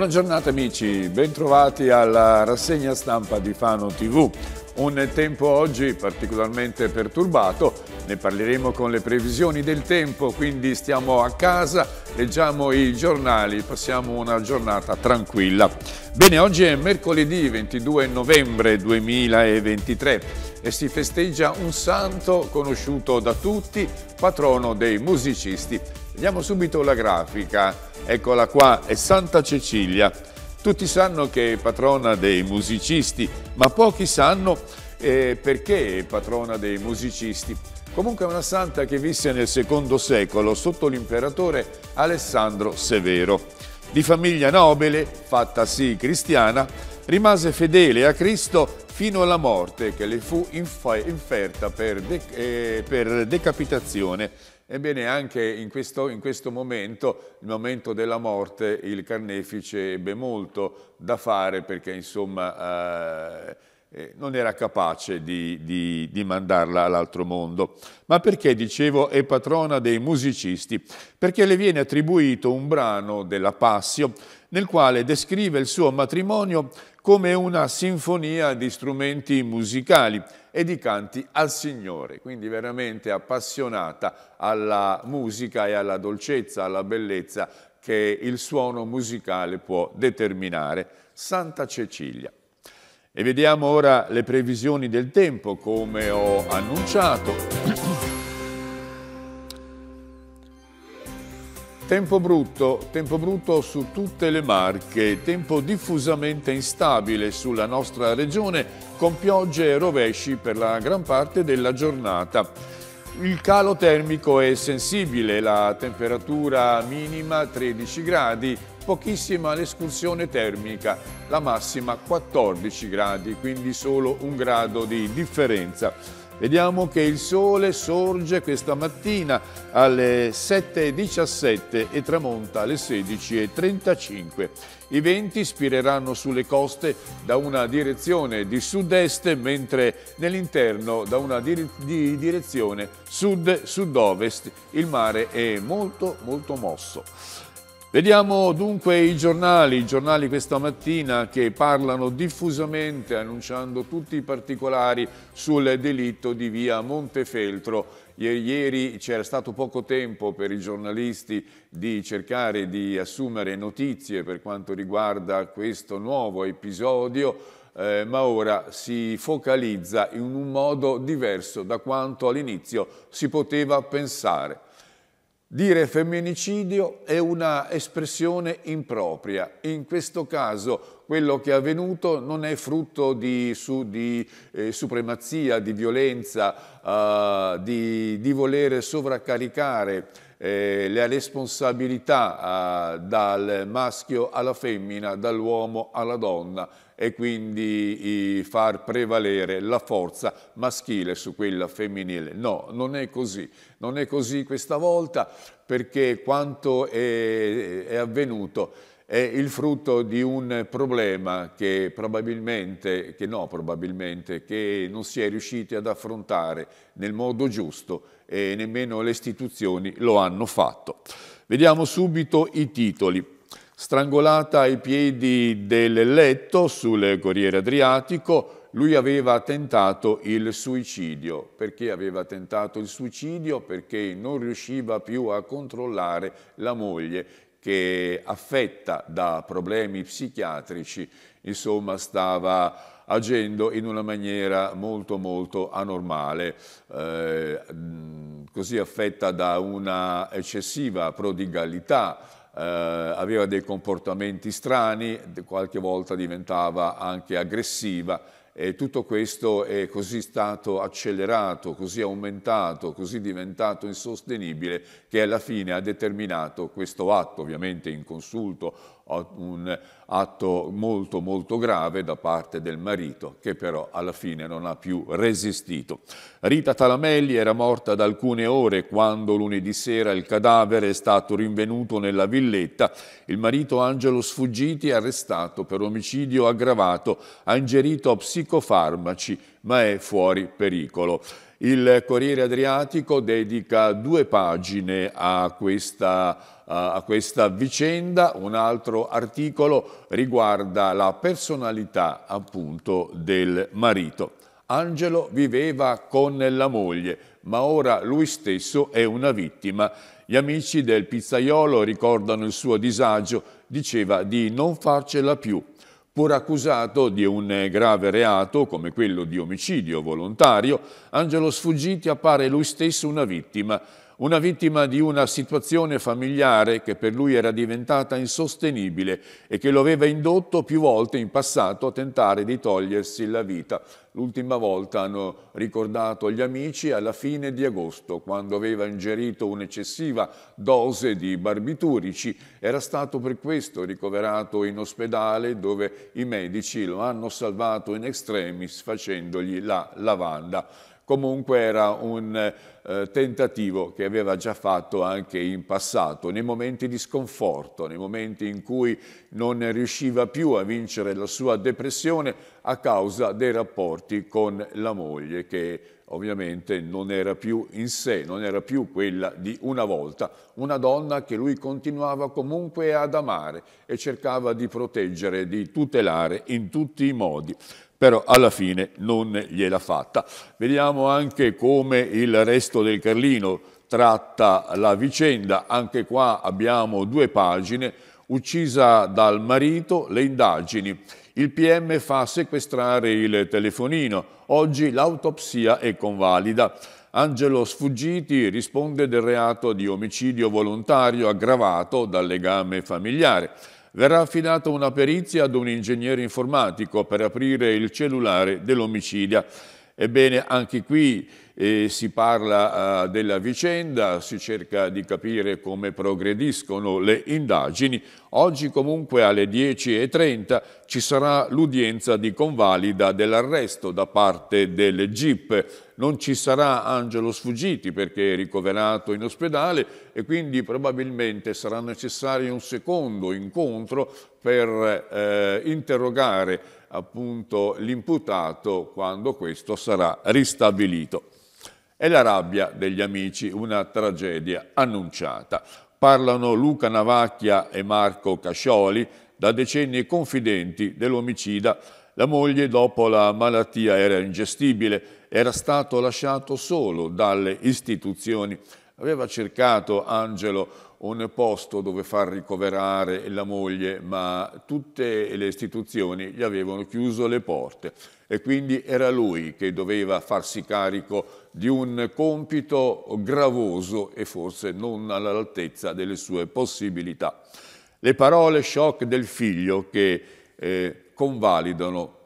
Buona giornata amici, bentrovati alla rassegna stampa di Fano TV. Un tempo oggi particolarmente perturbato, ne parleremo con le previsioni del tempo, quindi stiamo a casa, leggiamo i giornali, passiamo una giornata tranquilla. Bene, oggi è mercoledì 22 novembre 2023 e si festeggia un santo conosciuto da tutti, patrono dei musicisti. Vediamo subito la grafica eccola qua, è Santa Cecilia. Tutti sanno che è patrona dei musicisti, ma pochi sanno eh, perché è patrona dei musicisti. Comunque è una santa che visse nel secondo secolo sotto l'imperatore Alessandro Severo. Di famiglia nobile, fatta sì cristiana, rimase fedele a Cristo fino alla morte che le fu inferta per, de eh, per decapitazione Ebbene, anche in questo, in questo, momento, il momento della morte, il carnefice ebbe molto da fare perché, insomma, eh, eh, non era capace di, di, di mandarla all'altro mondo. Ma perché, dicevo, è patrona dei musicisti? Perché le viene attribuito un brano della Passio nel quale descrive il suo matrimonio come una sinfonia di strumenti musicali, e di canti al Signore, quindi veramente appassionata alla musica e alla dolcezza, alla bellezza che il suono musicale può determinare. Santa Cecilia. E vediamo ora le previsioni del tempo, come ho annunciato. Tempo brutto, tempo brutto su tutte le Marche, tempo diffusamente instabile sulla nostra regione con piogge e rovesci per la gran parte della giornata. Il calo termico è sensibile, la temperatura minima 13 gradi, pochissima l'escursione termica, la massima 14 gradi, quindi solo un grado di differenza. Vediamo che il sole sorge questa mattina alle 7.17 e tramonta alle 16.35. I venti spireranno sulle coste da una direzione di sud-est, mentre nell'interno da una di di direzione sud-sud-ovest. Il mare è molto molto mosso. Vediamo dunque i giornali, i giornali questa mattina che parlano diffusamente annunciando tutti i particolari sul delitto di via Montefeltro. Ieri c'era stato poco tempo per i giornalisti di cercare di assumere notizie per quanto riguarda questo nuovo episodio eh, ma ora si focalizza in un modo diverso da quanto all'inizio si poteva pensare. Dire femminicidio è una espressione impropria, in questo caso quello che è avvenuto non è frutto di, su, di eh, supremazia, di violenza, eh, di, di, voler sovraccaricare eh, le responsabilità ah, dal maschio alla femmina, dall'uomo alla donna, e quindi far prevalere la forza maschile su quella femminile. No, non è così. Non è così questa volta perché quanto è, è avvenuto è il frutto di un problema che probabilmente, che no probabilmente, che non si è riusciti ad affrontare nel modo giusto e nemmeno le istituzioni lo hanno fatto. Vediamo subito i titoli. Strangolata ai piedi del letto sul Corriere Adriatico, lui aveva tentato il suicidio. Perché aveva tentato il suicidio? Perché non riusciva più a controllare la moglie che affetta da problemi psichiatrici, insomma stava agendo in una maniera molto molto anormale, eh, così affetta da una eccessiva prodigalità, eh, aveva dei comportamenti strani, qualche volta diventava anche aggressiva e tutto questo è così stato accelerato, così aumentato, così diventato insostenibile che alla fine ha determinato questo atto, ovviamente in consulto un atto molto molto grave da parte del marito che però alla fine non ha più resistito. Rita Talamelli era morta da alcune ore quando lunedì sera il cadavere è stato rinvenuto nella villetta. Il marito Angelo Sfuggiti, è arrestato per omicidio aggravato, ha ingerito psicofarmaci ma è fuori pericolo. Il Corriere Adriatico dedica due pagine a questa, a questa, vicenda, un altro articolo riguarda la personalità appunto del marito. Angelo viveva con la moglie, ma ora lui stesso è una vittima. Gli amici del pizzaiolo ricordano il suo disagio, diceva di non farcela più. Pur accusato di un grave reato come quello di omicidio volontario, Angelo Sfuggiti appare lui stesso una vittima, una vittima di una situazione familiare che per lui era diventata insostenibile e che lo aveva indotto più volte in passato a tentare di togliersi la vita. L'ultima volta hanno ricordato gli amici alla fine di agosto, quando aveva ingerito un'eccessiva dose di barbiturici. Era stato per questo ricoverato in ospedale dove i medici lo hanno salvato in extremis facendogli la lavanda comunque era un eh, tentativo che aveva già fatto anche in passato, nei momenti di sconforto, nei momenti in cui non riusciva più a vincere la sua depressione a causa dei rapporti con la moglie che ovviamente non era più in sé, non era più quella di una volta, una donna che lui continuava comunque ad amare e cercava di proteggere, di tutelare in tutti i modi però alla fine non gliela fatta. Vediamo anche come il resto del Carlino tratta la vicenda, anche qua abbiamo due pagine, uccisa dal marito, le indagini. Il PM fa sequestrare il telefonino, oggi l'autopsia è convalida. Angelo Sfuggiti risponde del reato di omicidio volontario aggravato dal legame familiare verrà affidata una perizia ad un ingegnere informatico per aprire il cellulare dell'omicidia. Ebbene, anche qui e si parla uh, della vicenda, si cerca di capire come progrediscono le indagini. Oggi comunque alle 10.30 ci sarà l'udienza di convalida dell'arresto da parte del GIP. Non ci sarà Angelo Sfuggiti perché è ricoverato in ospedale e quindi probabilmente sarà necessario un secondo incontro per eh, interrogare appunto l'imputato quando questo sarà ristabilito e la rabbia degli amici, una tragedia annunciata. Parlano Luca Navacchia e Marco Cascioli, da decenni confidenti dell'omicida. La moglie, dopo la malattia, era ingestibile, era stato lasciato solo dalle istituzioni. Aveva cercato Angelo un posto dove far ricoverare la moglie, ma tutte le istituzioni gli avevano chiuso le porte e quindi era lui che doveva farsi carico di un compito gravoso e forse non all'altezza delle sue possibilità. Le parole shock del figlio che eh, convalidano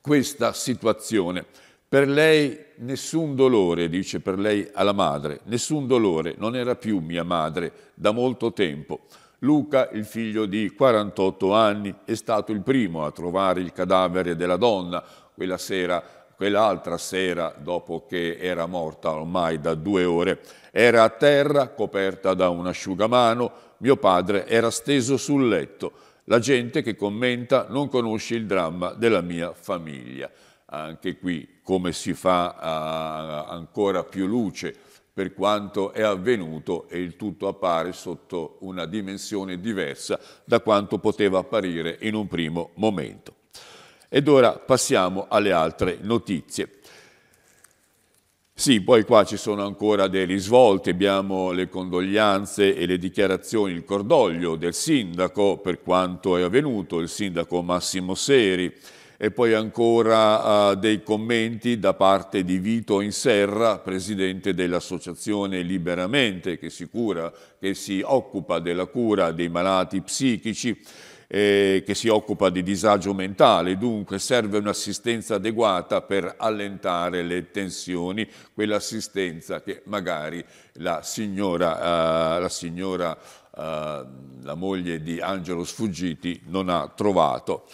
questa situazione. Per lei nessun dolore, dice per lei alla madre, nessun dolore, non era più mia madre da molto tempo. Luca, il figlio di 48 anni, è stato il primo a trovare il cadavere della donna quella sera, quell'altra sera dopo che era morta ormai da due ore. Era a terra, coperta da un asciugamano, mio padre era steso sul letto. La gente che commenta non conosce il dramma della mia famiglia anche qui come si fa ancora più luce per quanto è avvenuto e il tutto appare sotto una dimensione diversa da quanto poteva apparire in un primo momento. Ed ora passiamo alle altre notizie. Sì, poi qua ci sono ancora dei risvolti, abbiamo le condoglianze e le dichiarazioni, il cordoglio del sindaco per quanto è avvenuto, il sindaco Massimo Seri, e poi ancora uh, dei commenti da parte di Vito Inserra, presidente dell'associazione Liberamente, che si, cura, che si occupa della cura dei malati psichici, eh, che si occupa di disagio mentale, dunque serve un'assistenza adeguata per allentare le tensioni, quell'assistenza che magari la signora, uh, la signora uh, la moglie di Angelo Sfuggiti non ha trovato.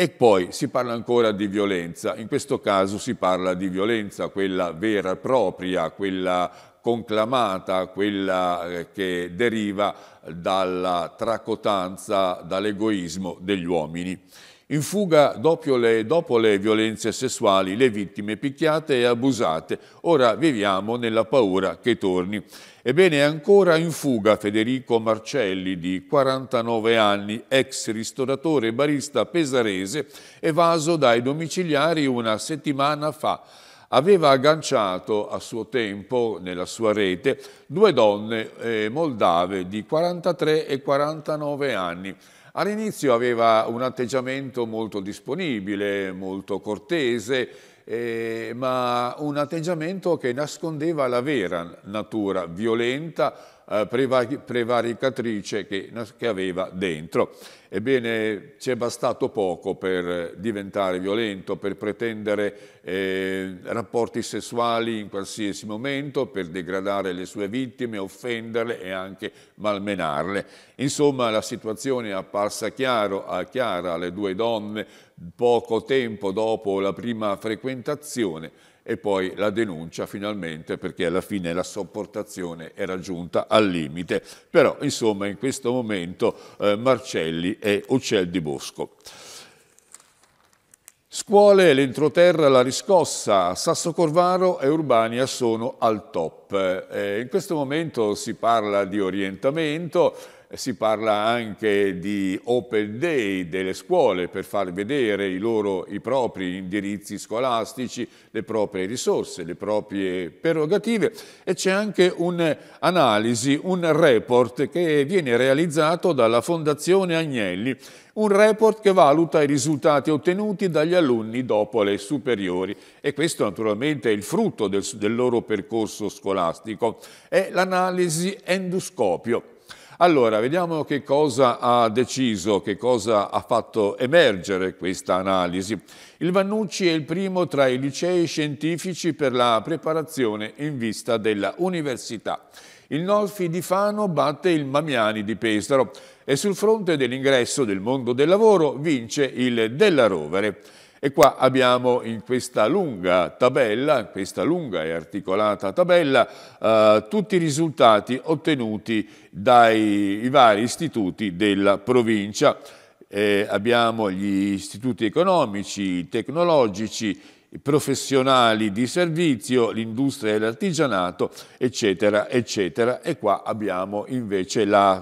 E poi si parla ancora di violenza, in questo caso si parla di violenza, quella vera e propria, quella conclamata, quella eh, che deriva dalla tracotanza, dall'egoismo degli uomini. In fuga dopo le, dopo le, violenze sessuali, le vittime picchiate e abusate. Ora viviamo nella paura che torni. Ebbene, è ancora in fuga Federico Marcelli, di 49 anni, ex ristoratore e barista pesarese, evaso dai domiciliari una settimana fa. Aveva agganciato a suo tempo, nella sua rete, due donne eh, moldave di 43 e 49 anni. All'inizio aveva un atteggiamento molto disponibile, molto cortese, eh, ma un atteggiamento che nascondeva la vera natura violenta, eh, prevaricatrice che, aveva dentro. Ebbene, ci è bastato poco per diventare violento, per pretendere eh, rapporti sessuali in qualsiasi momento, per degradare le sue vittime, offenderle e anche malmenarle. Insomma, la situazione è apparsa chiaro, a chiara alle due donne poco tempo dopo la prima frequentazione e poi la denuncia finalmente perché alla fine la sopportazione era giunta al limite. Però insomma in questo momento eh, Marcelli è uccel di bosco. Scuole, l'entroterra, la riscossa, Sasso Corvaro e Urbania sono al top. Eh, in questo momento si parla di orientamento, eh, si parla anche di open day delle scuole per far vedere i, loro, i propri indirizzi scolastici, le proprie risorse, le proprie prerogative e c'è anche un'analisi, un report che viene realizzato dalla Fondazione Agnelli, un report che valuta i risultati ottenuti dagli alunni dopo le superiori e questo naturalmente è il frutto del, del loro percorso scolastico, è l'analisi endoscopio allora, vediamo che cosa ha deciso, che cosa ha fatto emergere questa analisi. Il Vannucci è il primo tra i licei scientifici per la preparazione in vista dell'università. Il Nolfi di Fano batte il Mamiani di Pesaro e sul fronte dell'ingresso del mondo del lavoro vince il Della Rovere. E qua abbiamo in questa lunga tabella, questa lunga e articolata tabella, eh, tutti i risultati ottenuti dai vari istituti della provincia. Eh, abbiamo gli istituti economici, tecnologici, professionali di servizio, l'industria e l'artigianato, eccetera, eccetera. E qua abbiamo invece la,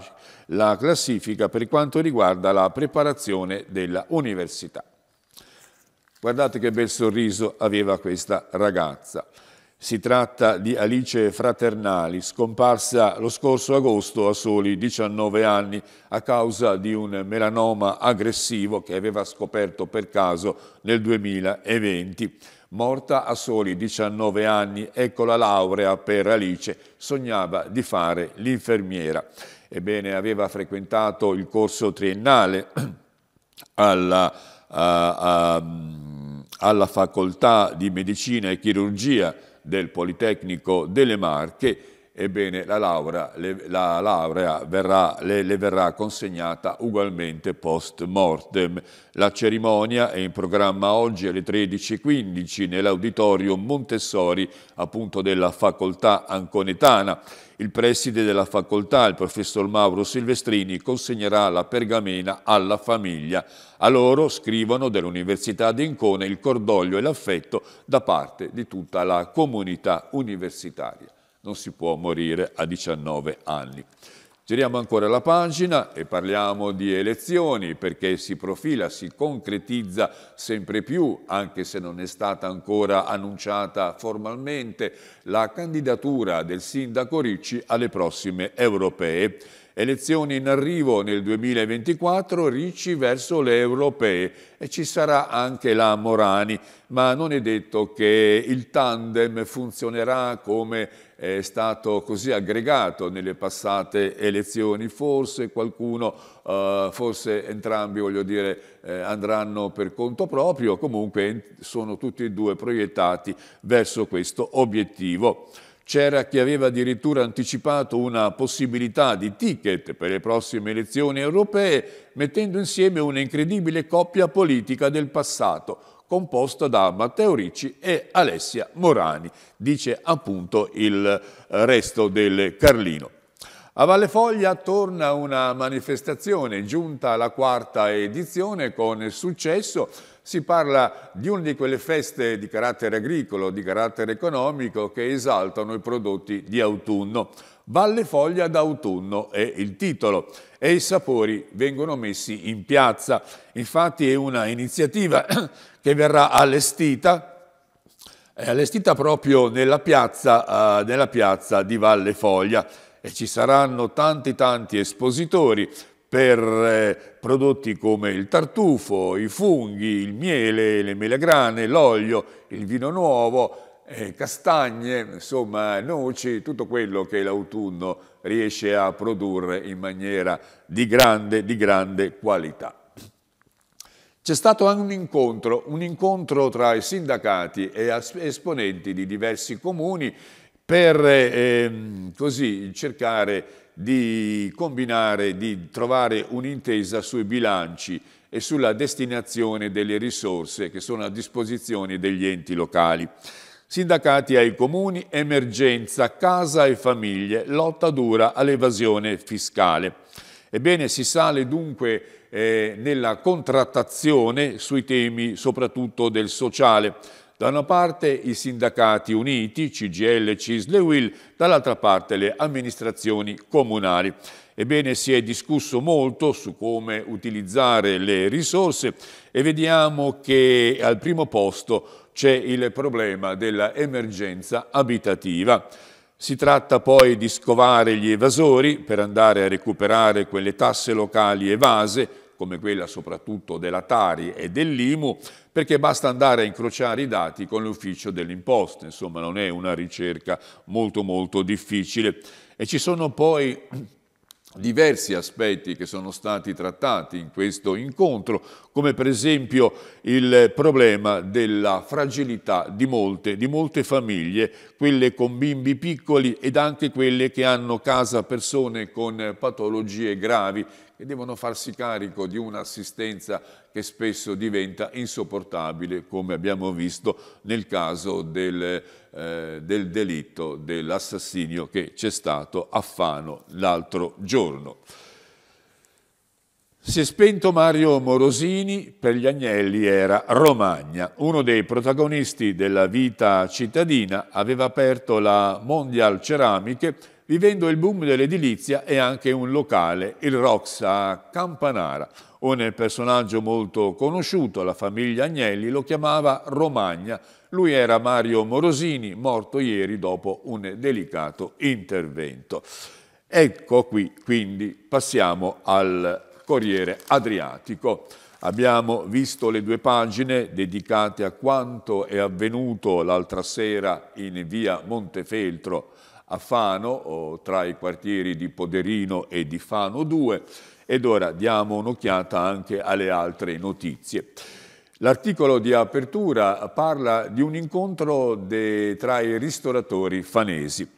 la classifica per quanto riguarda la preparazione della università. Guardate che bel sorriso aveva questa ragazza. Si tratta di Alice Fraternali, scomparsa lo scorso agosto a soli 19 anni a causa di un melanoma aggressivo che aveva scoperto per caso nel 2020. Morta a soli 19 anni, ecco la laurea per Alice, sognava di fare l'infermiera. Ebbene, aveva frequentato il corso triennale alla a, alla facoltà di medicina e chirurgia del Politecnico delle Marche, ebbene la laurea, le, la laurea verrà, le, le verrà consegnata ugualmente post mortem. La cerimonia è in programma oggi alle 13.15 nell'auditorium Montessori appunto della facoltà anconetana. Il preside della facoltà, il professor Mauro Silvestrini, consegnerà la pergamena alla famiglia. A loro scrivono dell'Università di Incone il cordoglio e l'affetto da parte di tutta la comunità universitaria. Non si può morire a 19 anni. Giriamo ancora la pagina e parliamo di elezioni perché si profila, si concretizza sempre più, anche se non è stata ancora annunciata formalmente, la candidatura del sindaco Ricci alle prossime europee. Elezioni in arrivo nel 2024, Ricci verso le europee e ci sarà anche la Morani, ma non è detto che il tandem funzionerà come è stato così aggregato nelle passate elezioni. Forse qualcuno, eh, forse entrambi, voglio dire, eh, andranno per conto proprio, comunque sono tutti e due proiettati verso questo obiettivo. C'era chi aveva addirittura anticipato una possibilità di ticket per le prossime elezioni europee, mettendo insieme una incredibile coppia politica del passato, composta da Matteo Ricci e Alessia Morani, dice appunto il resto del Carlino. A Valle Foglia torna una manifestazione giunta alla quarta edizione con successo. Si parla di una di quelle feste di carattere agricolo, di carattere economico che esaltano i prodotti di autunno. Valle Foglia d'autunno è il titolo e i sapori vengono messi in piazza. Infatti è una iniziativa che verrà allestita è allestita proprio nella piazza, eh, nella piazza di Valle Foglia e ci saranno tanti tanti espositori per eh, prodotti come il tartufo, i funghi, il miele, le melagrane, l'olio, il vino nuovo, eh, castagne, insomma noci, tutto quello che l'autunno riesce a produrre in maniera di grande, di grande qualità. C'è stato anche un incontro, un incontro tra i sindacati e esponenti di diversi comuni per ehm, così cercare di combinare, di trovare un'intesa sui bilanci e sulla destinazione delle risorse che sono a disposizione degli enti locali. Sindacati ai comuni, emergenza, casa e famiglie, lotta dura all'evasione fiscale. Ebbene, si sale dunque eh, nella contrattazione sui temi soprattutto del sociale, da una parte i sindacati uniti, CGL, Cisle e Will, dall'altra parte le amministrazioni comunali. Ebbene, si è discusso molto su come utilizzare le risorse e vediamo che al primo posto c'è il problema dell'emergenza abitativa. Si tratta poi di scovare gli evasori per andare a recuperare quelle tasse locali evase come quella soprattutto della Tari e dell'Imu, perché basta andare a incrociare i dati con l'ufficio dell'imposta, insomma non è una ricerca molto molto difficile. E ci sono poi diversi aspetti che sono stati trattati in questo incontro, come per esempio il problema della fragilità di molte, di molte famiglie, quelle con bimbi piccoli ed anche quelle che hanno casa persone con patologie gravi che devono farsi carico di un'assistenza che spesso diventa insopportabile, come abbiamo visto nel caso del, eh, del delitto dell'assassinio che c'è stato a Fano l'altro giorno. Si è spento Mario Morosini, per gli Agnelli era Romagna. Uno dei protagonisti della vita cittadina aveva aperto la Mondial Ceramiche vivendo il boom dell'edilizia e anche un locale, il Rox a Campanara, Un personaggio molto conosciuto, la famiglia Agnelli lo chiamava Romagna. Lui era Mario Morosini, morto ieri dopo un delicato intervento. Ecco qui, quindi passiamo al Corriere Adriatico. Abbiamo visto le due pagine dedicate a quanto è avvenuto l'altra sera in via Montefeltro a Fano, tra i quartieri di Poderino e di Fano 2, ed ora diamo un'occhiata anche alle altre notizie. L'articolo di apertura parla di un incontro de, tra i ristoratori fanesi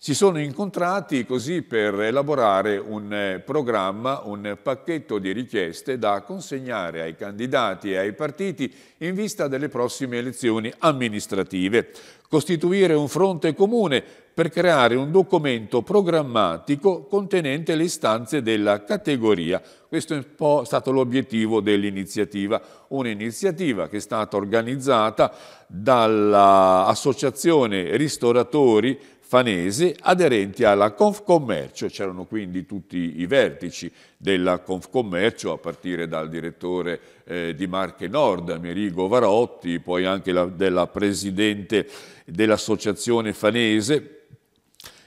si sono incontrati così per elaborare un eh, programma, un pacchetto di richieste da consegnare ai candidati e ai partiti in vista delle prossime elezioni amministrative, costituire un fronte comune per creare un documento programmatico contenente le istanze della categoria. Questo è un po' stato l'obiettivo dell'iniziativa, un'iniziativa che è stata organizzata dall'Associazione Ristoratori fanese aderenti alla Confcommercio, c'erano quindi tutti i vertici della Confcommercio a partire dal direttore eh, di Marche Nord, Amerigo Varotti, poi anche la, della presidente dell'associazione fanese,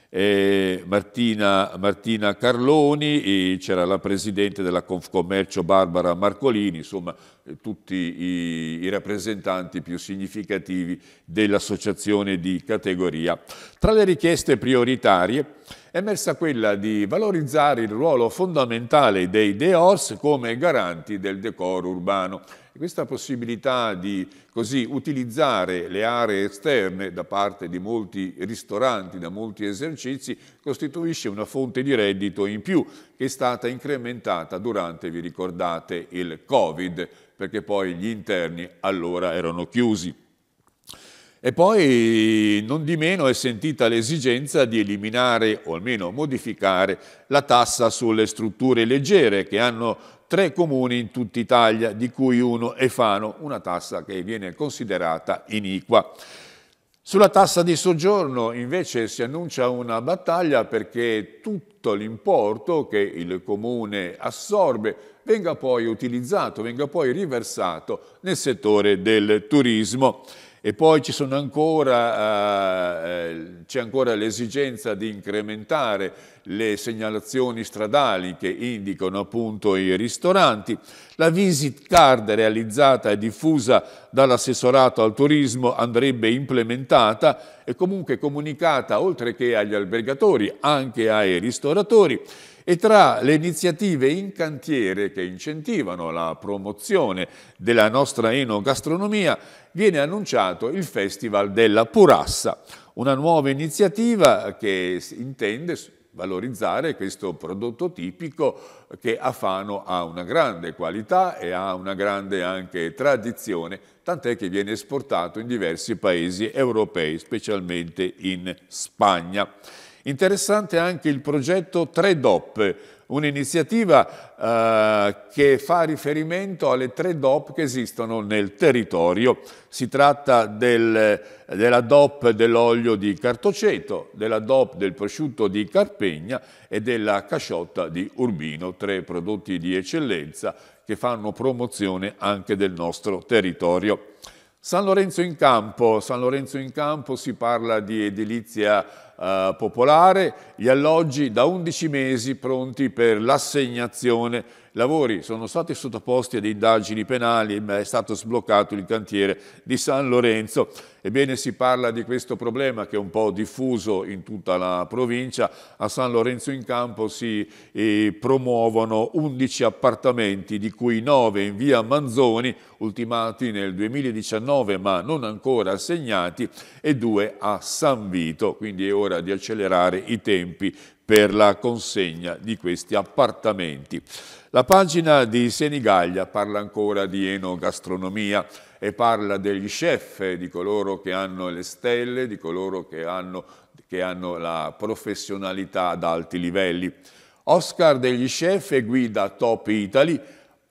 eh, Martina, Martina, Carloni, c'era la presidente della Confcommercio Barbara Marcolini, insomma tutti i, i, rappresentanti più significativi dell'associazione di categoria. Tra le richieste prioritarie è emersa quella di valorizzare il ruolo fondamentale dei DEORS come garanti del decoro urbano. questa possibilità di così utilizzare le aree esterne da parte di molti ristoranti, da molti esercizi, costituisce una fonte di reddito in più che è stata incrementata durante, vi ricordate, il Covid perché poi gli interni allora erano chiusi. E poi non di meno è sentita l'esigenza di eliminare o almeno modificare la tassa sulle strutture leggere che hanno tre comuni in tutta Italia, di cui uno è Fano, una tassa che viene considerata iniqua. Sulla tassa di soggiorno invece si annuncia una battaglia perché tutto l'importo che il comune assorbe venga poi utilizzato, venga poi riversato nel settore del turismo. E poi ancora, eh, eh, c'è ancora l'esigenza di incrementare le segnalazioni stradali che indicano appunto i ristoranti. La visit card realizzata e diffusa dall'assessorato al turismo andrebbe implementata e comunque comunicata oltre che agli albergatori anche ai ristoratori e tra le iniziative in cantiere che incentivano la promozione della nostra enogastronomia viene annunciato il Festival della Purassa, una nuova iniziativa che intende valorizzare questo prodotto tipico che a Fano ha una grande qualità e ha una grande anche tradizione, tant'è che viene esportato in diversi paesi europei, specialmente in Spagna. Interessante anche il progetto 3 DOP, un'iniziativa eh, che fa riferimento alle 3 DOP che esistono nel territorio. Si tratta del, della DOP dell'olio di cartoceto, della DOP del prosciutto di Carpegna e della casciotta di Urbino, tre prodotti di eccellenza che fanno promozione anche del nostro territorio. San Lorenzo in Campo, San Lorenzo in Campo si parla di edilizia eh, popolare, gli alloggi da 11 mesi pronti per l'assegnazione lavori sono stati sottoposti ad indagini penali, ma è stato sbloccato il cantiere di San Lorenzo. Ebbene si parla di questo problema che è un po' diffuso in tutta la provincia. A San Lorenzo in Campo si eh, promuovono 11 appartamenti, di cui 9 in via Manzoni, ultimati nel 2019 ma non ancora assegnati, e 2 a San Vito. Quindi è ora di accelerare i tempi per la consegna di questi appartamenti. La pagina di Senigallia parla ancora di enogastronomia e parla degli chef, di coloro che hanno le stelle, di coloro che hanno, che hanno la professionalità ad alti livelli. Oscar degli chef e guida Top Italy,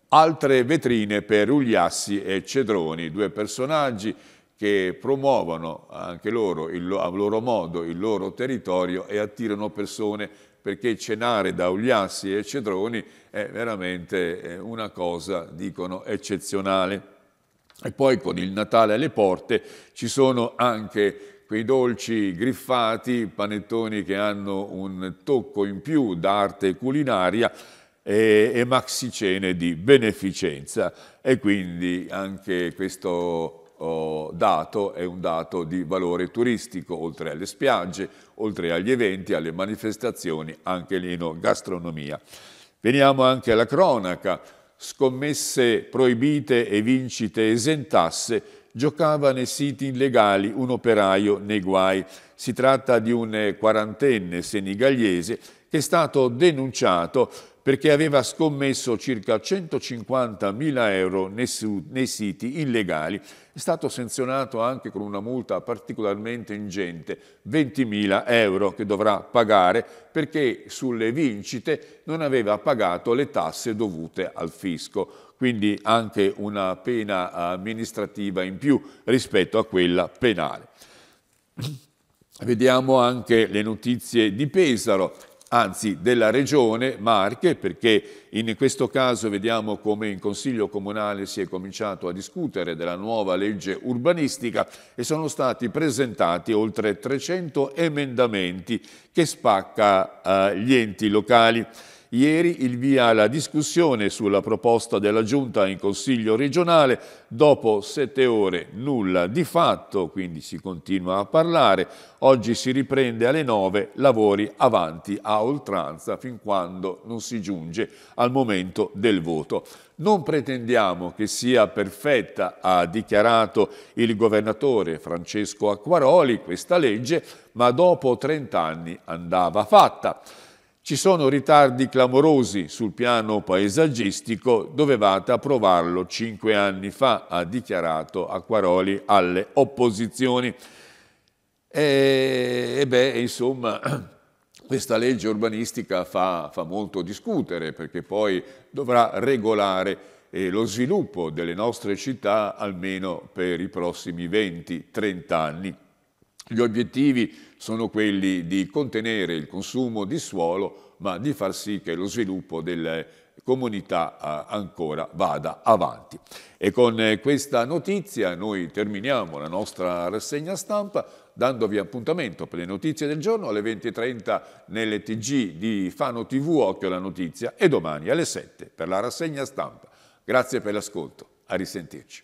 altre vetrine per Ugliassi e Cedroni, due personaggi che promuovono anche loro il, a loro modo il loro territorio e attirano persone perché cenare da Ugliassi e Cedroni è veramente eh, una cosa, dicono, eccezionale. E poi con il Natale alle porte ci sono anche quei dolci griffati, panettoni che hanno un tocco in più d'arte culinaria, e, e maxicene di beneficenza e quindi anche questo eh, dato è un dato di valore turistico, oltre alle spiagge, oltre agli eventi, alle manifestazioni, anche in gastronomia. Veniamo anche alla cronaca. Scommesse proibite e vincite esentasse giocava nei siti illegali un operaio nei guai. Si tratta di un quarantenne senigaliese che è stato denunciato perché aveva scommesso circa 150.000 euro nei, nei, siti illegali. È stato sanzionato anche con una multa particolarmente ingente, 20.000 euro che dovrà pagare perché sulle vincite non aveva pagato le tasse dovute al fisco. Quindi anche una pena amministrativa in più rispetto a quella penale. Vediamo anche le notizie di Pesaro anzi della regione Marche, perché in questo caso vediamo come in Consiglio Comunale si è cominciato a discutere della nuova legge urbanistica e sono stati presentati oltre 300 emendamenti che spacca eh, gli enti locali. Ieri il via alla discussione sulla proposta della Giunta in Consiglio regionale, dopo sette ore nulla di fatto, quindi si continua a parlare, oggi si riprende alle nove, lavori avanti a oltranza fin quando non si giunge al momento del voto. Non pretendiamo che sia perfetta, ha dichiarato il governatore Francesco Acquaroli, questa legge, ma dopo 30 anni andava fatta. Ci sono ritardi clamorosi sul piano paesaggistico, dovevate approvarlo cinque anni fa, ha dichiarato Acquaroli alle opposizioni. E, e beh, insomma, questa legge urbanistica fa, fa, molto discutere perché poi dovrà regolare eh, lo sviluppo delle nostre città almeno per i prossimi 20-30 anni. Gli obiettivi sono quelli di contenere il consumo di suolo, ma di far sì che lo sviluppo delle comunità eh, ancora vada avanti. E con eh, questa notizia noi terminiamo la nostra rassegna stampa dandovi appuntamento per le notizie del giorno alle 20.30 nelle TG di Fano TV Occhio alla Notizia e domani alle 7 per la rassegna stampa. Grazie per l'ascolto, a risentirci.